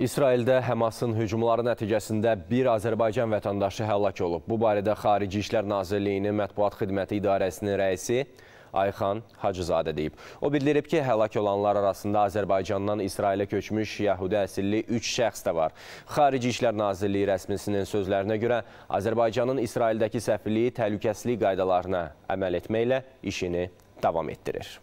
İsraildə Həmasın hücumları nəticəsində bir Azərbaycan vətəndaşı həlak olub. Bu barədə Xarici İşlər Nazirliyinin Mətbuat Xidməti İdarəsinin rəisi Ayxan Hacızadə deyib. O bildirib ki, həlak olanlar arasında Azərbaycandan İsrailə köçmüş yəhudi əsilli 3 şəxs də var. Xarici İşlər Nazirliyi rəsmisinin sözlərinə görə Azərbaycanın İsraildəki səfirliyi təhlükəslik qaydalarına əməl etməklə işini davam etdirir.